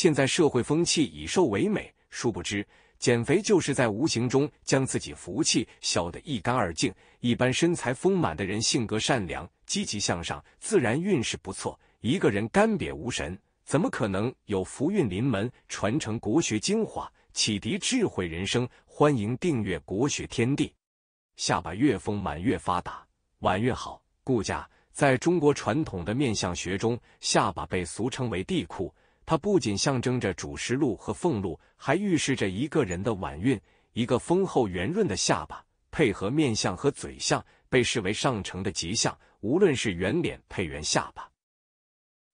现在社会风气以瘦为美，殊不知减肥就是在无形中将自己福气消得一干二净。一般身材丰满的人，性格善良、积极向上，自然运势不错。一个人干瘪无神，怎么可能有福运临门？传承国学精华，启迪智慧人生，欢迎订阅《国学天地》。下巴越丰满越发达，碗越好。顾家在中国传统的面相学中，下巴被俗称为“地库”。它不仅象征着主食禄和俸禄，还预示着一个人的晚运。一个丰厚圆润的下巴，配合面相和嘴相，被视为上乘的吉相。无论是圆脸配圆下巴，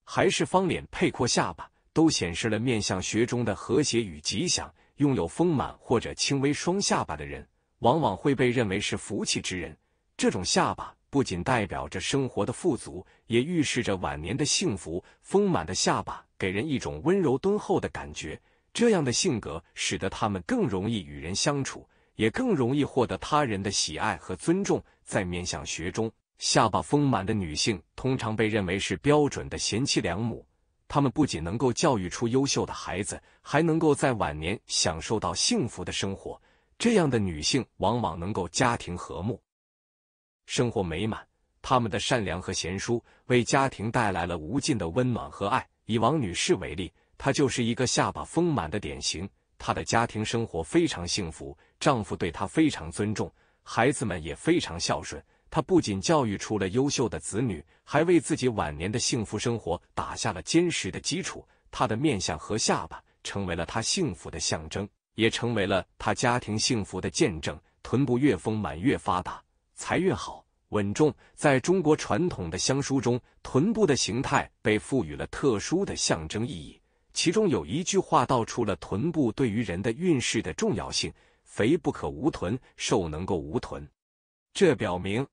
还是方脸配阔下巴，都显示了面相学中的和谐与吉祥。拥有丰满或者轻微双下巴的人，往往会被认为是福气之人。这种下巴。不仅代表着生活的富足，也预示着晚年的幸福。丰满的下巴给人一种温柔敦厚的感觉，这样的性格使得他们更容易与人相处，也更容易获得他人的喜爱和尊重。在面相学中，下巴丰满的女性通常被认为是标准的贤妻良母。她们不仅能够教育出优秀的孩子，还能够在晚年享受到幸福的生活。这样的女性往往能够家庭和睦。生活美满，他们的善良和贤淑为家庭带来了无尽的温暖和爱。以王女士为例，她就是一个下巴丰满的典型。她的家庭生活非常幸福，丈夫对她非常尊重，孩子们也非常孝顺。她不仅教育出了优秀的子女，还为自己晚年的幸福生活打下了坚实的基础。她的面相和下巴成为了她幸福的象征，也成为了她家庭幸福的见证。臀部越丰满越发达。财运好，稳重。在中国传统的相书中，臀部的形态被赋予了特殊的象征意义。其中有一句话道出了臀部对于人的运势的重要性：“肥不可无臀，瘦能够无臀。”这表明，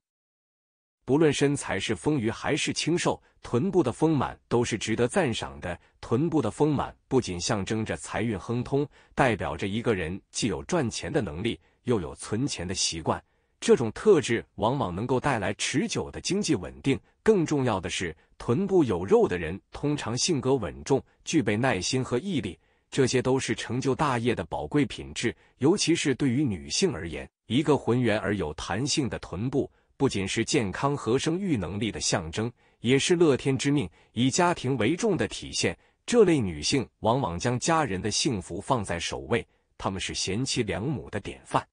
不论身材是丰腴还是清瘦，臀部的丰满都是值得赞赏的。臀部的丰满不仅象征着财运亨通，代表着一个人既有赚钱的能力，又有存钱的习惯。这种特质往往能够带来持久的经济稳定。更重要的是，臀部有肉的人通常性格稳重，具备耐心和毅力，这些都是成就大业的宝贵品质。尤其是对于女性而言，一个浑圆而有弹性的臀部，不仅是健康和生育能力的象征，也是乐天之命、以家庭为重的体现。这类女性往往将家人的幸福放在首位，她们是贤妻良母的典范。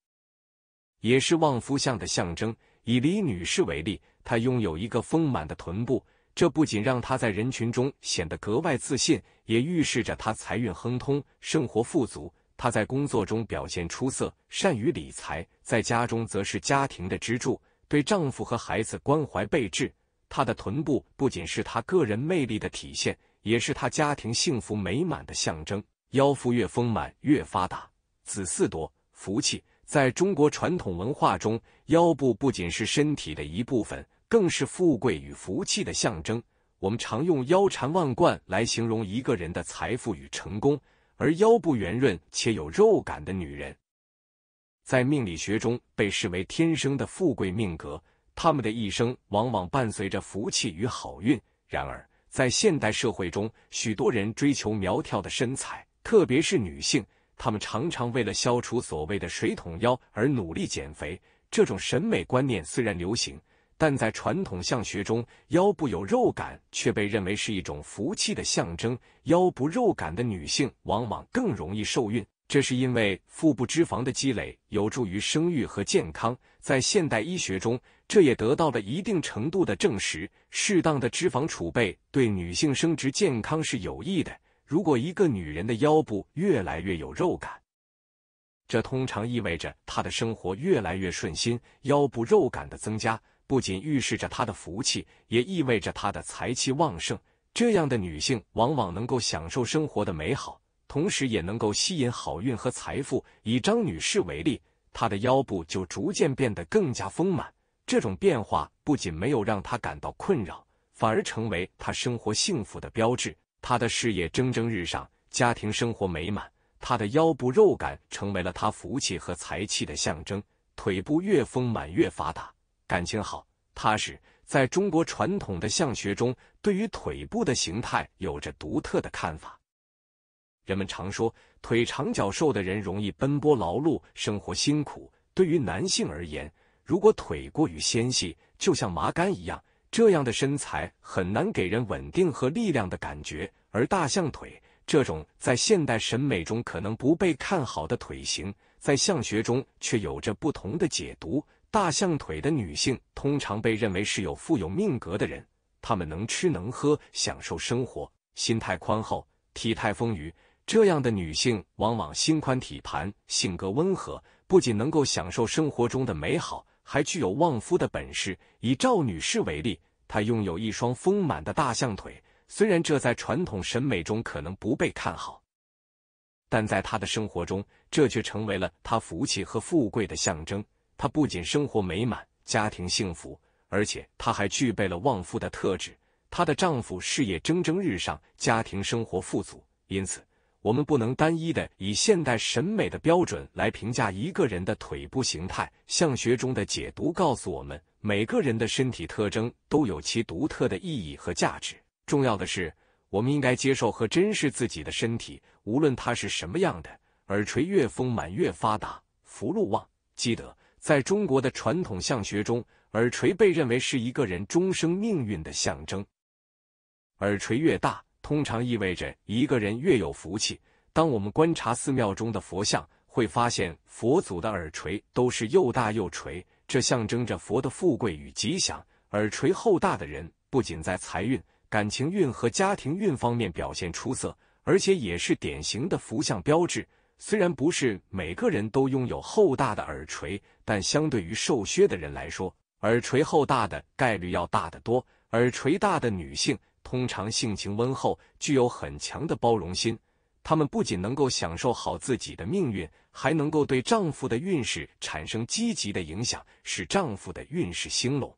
也是旺夫相的象征。以李女士为例，她拥有一个丰满的臀部，这不仅让她在人群中显得格外自信，也预示着她财运亨通，生活富足。她在工作中表现出色，善于理财；在家中则是家庭的支柱，对丈夫和孩子关怀备至。她的臀部不仅是她个人魅力的体现，也是她家庭幸福美满的象征。腰腹越丰满越发达，子嗣多，福气。在中国传统文化中，腰部不仅是身体的一部分，更是富贵与福气的象征。我们常用“腰缠万贯”来形容一个人的财富与成功，而腰部圆润且有肉感的女人，在命理学中被视为天生的富贵命格，他们的一生往往伴随着福气与好运。然而，在现代社会中，许多人追求苗条的身材，特别是女性。他们常常为了消除所谓的水桶腰而努力减肥。这种审美观念虽然流行，但在传统相学中，腰部有肉感却被认为是一种福气的象征。腰部肉感的女性往往更容易受孕，这是因为腹部脂肪的积累有助于生育和健康。在现代医学中，这也得到了一定程度的证实。适当的脂肪储备对女性生殖健康是有益的。如果一个女人的腰部越来越有肉感，这通常意味着她的生活越来越顺心。腰部肉感的增加不仅预示着她的福气，也意味着她的财气旺盛。这样的女性往往能够享受生活的美好，同时也能够吸引好运和财富。以张女士为例，她的腰部就逐渐变得更加丰满。这种变化不仅没有让她感到困扰，反而成为她生活幸福的标志。他的事业蒸蒸日上，家庭生活美满，他的腰部肉感成为了他福气和财气的象征，腿部越丰满越发达，感情好，踏实。在中国传统的相学中，对于腿部的形态有着独特的看法。人们常说，腿长脚瘦的人容易奔波劳碌，生活辛苦。对于男性而言，如果腿过于纤细，就像麻杆一样。这样的身材很难给人稳定和力量的感觉，而大象腿这种在现代审美中可能不被看好的腿型，在象学中却有着不同的解读。大象腿的女性通常被认为是有富有命格的人，她们能吃能喝，享受生活，心态宽厚，体态丰腴。这样的女性往往心宽体盘，性格温和，不仅能够享受生活中的美好。还具有旺夫的本事。以赵女士为例，她拥有一双丰满的大象腿，虽然这在传统审美中可能不被看好，但在她的生活中，这却成为了她福气和富贵的象征。她不仅生活美满，家庭幸福，而且她还具备了旺夫的特质。她的丈夫事业蒸蒸日上，家庭生活富足，因此。我们不能单一的以现代审美的标准来评价一个人的腿部形态。相学中的解读告诉我们，每个人的身体特征都有其独特的意义和价值。重要的是，我们应该接受和珍视自己的身体，无论它是什么样的。耳垂越丰满越发达，福禄旺。记得，在中国的传统相学中，耳垂被认为是一个人终生命运的象征。耳垂越大。通常意味着一个人越有福气。当我们观察寺庙中的佛像，会发现佛祖的耳垂都是又大又垂，这象征着佛的富贵与吉祥。耳垂厚大的人，不仅在财运、感情运和家庭运方面表现出色，而且也是典型的福相标志。虽然不是每个人都拥有厚大的耳垂，但相对于瘦削的人来说，耳垂厚大的概率要大得多。耳垂大的女性。通常性情温厚，具有很强的包容心。她们不仅能够享受好自己的命运，还能够对丈夫的运势产生积极的影响，使丈夫的运势兴隆。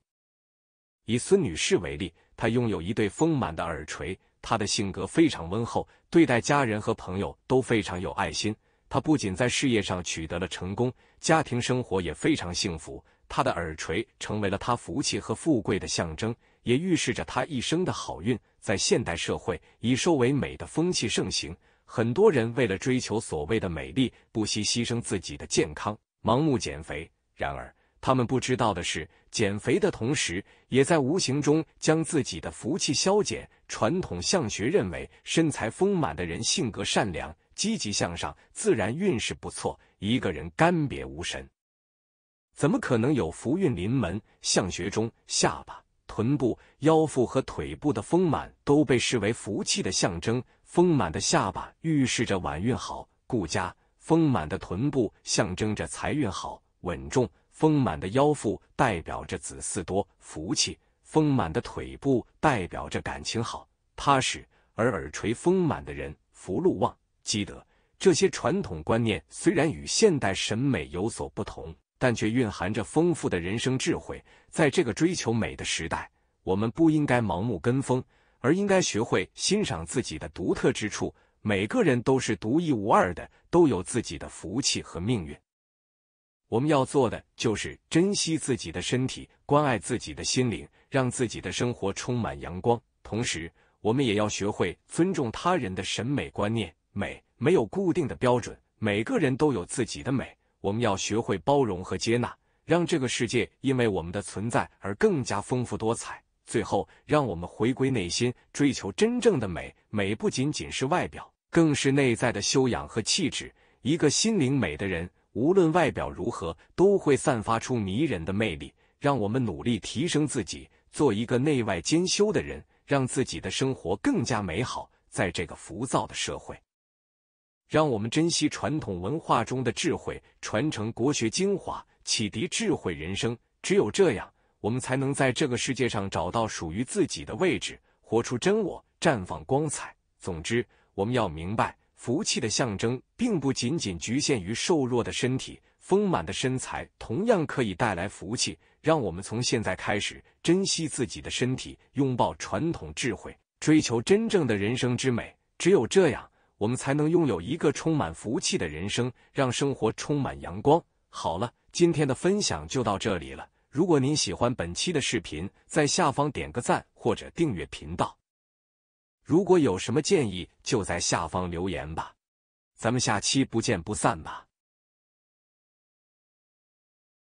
以孙女士为例，她拥有一对丰满的耳垂，她的性格非常温厚，对待家人和朋友都非常有爱心。她不仅在事业上取得了成功，家庭生活也非常幸福。她的耳垂成为了她福气和富贵的象征。也预示着他一生的好运。在现代社会，以瘦为美的风气盛行，很多人为了追求所谓的美丽，不惜牺牲自己的健康，盲目减肥。然而，他们不知道的是，减肥的同时，也在无形中将自己的福气消减。传统相学认为，身材丰满的人性格善良、积极向上，自然运势不错。一个人干瘪无神，怎么可能有福运临门？相学中，下巴。臀部、腰腹和腿部的丰满都被视为福气的象征。丰满的下巴预示着晚运好、顾家；丰满的臀部象征着财运好、稳重；丰满的腰腹代表着子嗣多、福气；丰满的腿部代表着感情好、踏实。而耳垂丰满的人，福禄旺、积德。这些传统观念虽然与现代审美有所不同。但却蕴含着丰富的人生智慧。在这个追求美的时代，我们不应该盲目跟风，而应该学会欣赏自己的独特之处。每个人都是独一无二的，都有自己的福气和命运。我们要做的就是珍惜自己的身体，关爱自己的心灵，让自己的生活充满阳光。同时，我们也要学会尊重他人的审美观念。美没有固定的标准，每个人都有自己的美。我们要学会包容和接纳，让这个世界因为我们的存在而更加丰富多彩。最后，让我们回归内心，追求真正的美。美不仅仅是外表，更是内在的修养和气质。一个心灵美的人，无论外表如何，都会散发出迷人的魅力。让我们努力提升自己，做一个内外兼修的人，让自己的生活更加美好。在这个浮躁的社会。让我们珍惜传统文化中的智慧，传承国学精华，启迪智慧人生。只有这样，我们才能在这个世界上找到属于自己的位置，活出真我，绽放光彩。总之，我们要明白，福气的象征并不仅仅局限于瘦弱的身体，丰满的身材同样可以带来福气。让我们从现在开始，珍惜自己的身体，拥抱传统智慧，追求真正的人生之美。只有这样。我们才能拥有一个充满福气的人生，让生活充满阳光。好了，今天的分享就到这里了。如果您喜欢本期的视频，在下方点个赞或者订阅频道。如果有什么建议，就在下方留言吧。咱们下期不见不散吧。